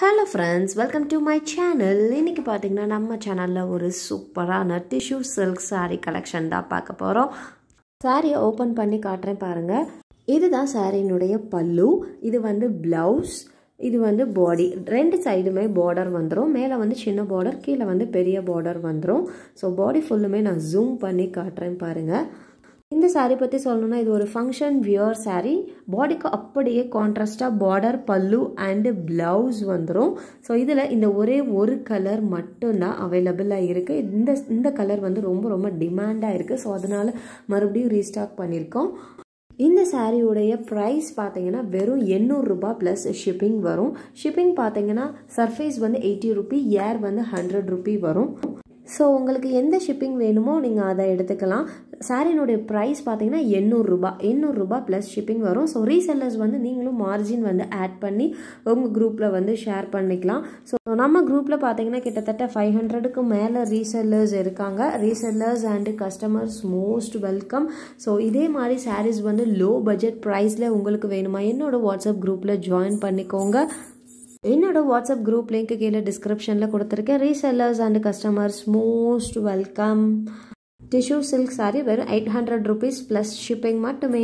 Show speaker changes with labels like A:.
A: hello friends welcome to my channel இன்றைக்கி பார்த்தீங்கன்னா நம்ம சேனலில் ஒரு சூப்பரான டிஷ்யூ சில்க் சாரீ கலெக்ஷன் தான் பார்க்க போகிறோம் சாரியை ஓப்பன் பண்ணி காட்டுறேன் பாருங்கள் இதுதான் சாரியினுடைய பல்லு இது வந்து ப்ளவுஸ் இது வந்து பாடி ரெண்டு சைடுமே பார்டர் வந்துடும் மேலே வந்து சின்ன பார்டர் கீழே வந்து பெரிய பார்டர் வந்துடும் ஸோ பாடி ஃபுல்லுமே நான் ஜூம் பண்ணி காட்டுறேன் பாருங்கள் இந்த சாரீ பற்றி சொல்லணும்னா இது ஒரு ஃபங்க்ஷன் வியர் சாரீ பாடிக்கு அப்படியே கான்ட்ராஸ்டாக பார்டர் பல்லு அண்டு ப்ளவுஸ் வந்துடும் ஸோ இதில் இந்த ஒரே ஒரு கலர் மட்டும்தான் அவைலபிளாக இருக்குது இந்த இந்த கலர் வந்து ரொம்ப ரொம்ப டிமாண்டாக இருக்குது ஸோ அதனால் மறுபடியும் ரீஸ்டாக் பண்ணியிருக்கோம் இந்த சாரியுடைய ப்ரைஸ் பார்த்தீங்கன்னா வெறும் எண்ணூறுரூபா ப்ளஸ் ஷிப்பிங் வரும் ஷிப்பிங் பார்த்தீங்கன்னா சர்ஃபேஸ் வந்து எயிட்டி ருபி ஏர் வந்து ஹண்ட்ரட் ருபி வரும் ஸோ உங்களுக்கு எந்த ஷிப்பிங் வேணுமோ நீங்கள் அதை எடுத்துக்கலாம் சாரீனுடைய ப்ரைஸ் பார்த்தீங்கன்னா எண்ணூறுரூபா எண்ணூறுரூபா ப்ளஸ் ஷிப்பிங் வரும் ஸோ ரீசெல்லர்ஸ் வந்து நீங்களும் மார்ஜின் வந்து ஆட் பண்ணி உங்கள் குரூப்பில் வந்து ஷேர் பண்ணிக்கலாம் ஸோ நம்ம குரூப்பில் பார்த்தீங்கன்னா கிட்டத்தட்ட ஃபைவ் ஹண்ட்ரடுக்கு மேலே ரீசெல்லர்ஸ் இருக்காங்க resellers and customers most welcome so இதே மாதிரி சாரீஸ் வந்து லோ பட்ஜெட் ப்ரைஸில் உங்களுக்கு வேணுமா என்னோடய வாட்ஸ்அப் குரூப்பில் ஜாயின் பண்ணிக்கோங்க என்னோட வாட்ஸ்அப் குரூப் லிங்க் கீழே டிஸ்கிரிப்ஷனில் கொடுத்துருக்கேன் resellers and customers most welcome tissue silk sari வெறும் eight hundred rupees plus shipping மட்டுமே